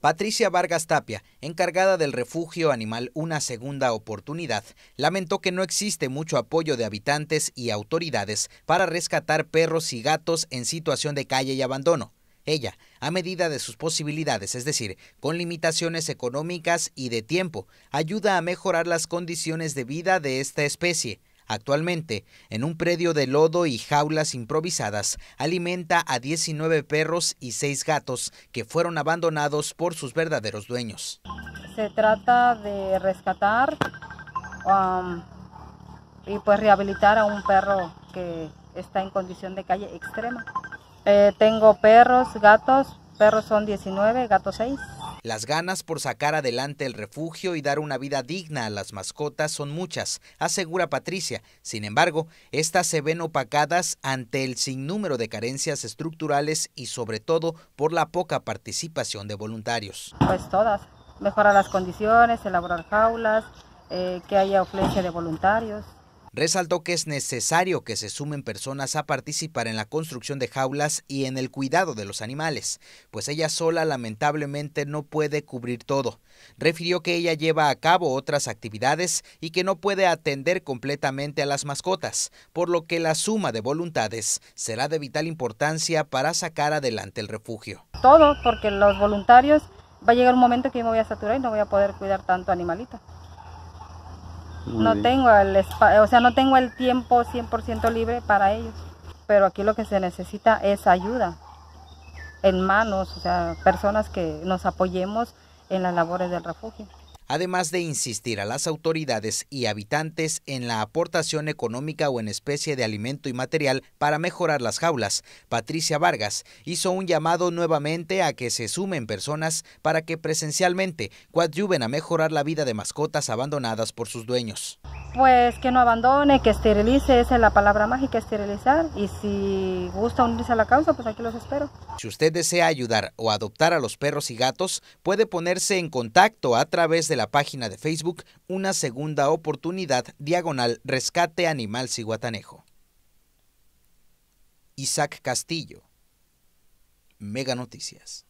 Patricia Vargas Tapia, encargada del refugio animal Una Segunda Oportunidad, lamentó que no existe mucho apoyo de habitantes y autoridades para rescatar perros y gatos en situación de calle y abandono. Ella, a medida de sus posibilidades, es decir, con limitaciones económicas y de tiempo, ayuda a mejorar las condiciones de vida de esta especie. Actualmente, en un predio de lodo y jaulas improvisadas, alimenta a 19 perros y 6 gatos que fueron abandonados por sus verdaderos dueños. Se trata de rescatar um, y pues rehabilitar a un perro que está en condición de calle extrema. Eh, tengo perros, gatos, perros son 19, gatos 6. Las ganas por sacar adelante el refugio y dar una vida digna a las mascotas son muchas, asegura Patricia. Sin embargo, estas se ven opacadas ante el sinnúmero de carencias estructurales y sobre todo por la poca participación de voluntarios. Pues todas, mejorar las condiciones, elaborar jaulas, eh, que haya ofrece de voluntarios resaltó que es necesario que se sumen personas a participar en la construcción de jaulas y en el cuidado de los animales, pues ella sola lamentablemente no puede cubrir todo. Refirió que ella lleva a cabo otras actividades y que no puede atender completamente a las mascotas, por lo que la suma de voluntades será de vital importancia para sacar adelante el refugio. Todo, porque los voluntarios va a llegar un momento que yo me voy a saturar y no voy a poder cuidar tanto animalito no tengo el o sea, no tengo el tiempo 100% libre para ellos, pero aquí lo que se necesita es ayuda en manos, o sea, personas que nos apoyemos en las labores del refugio además de insistir a las autoridades y habitantes en la aportación económica o en especie de alimento y material para mejorar las jaulas. Patricia Vargas hizo un llamado nuevamente a que se sumen personas para que presencialmente coadyuven a mejorar la vida de mascotas abandonadas por sus dueños pues que no abandone, que esterilice, esa es la palabra mágica, esterilizar. Y si gusta unirse a la causa, pues aquí los espero. Si usted desea ayudar o adoptar a los perros y gatos, puede ponerse en contacto a través de la página de Facebook Una Segunda Oportunidad Diagonal Rescate Animal Ciguatanejo. Isaac Castillo, Mega Noticias.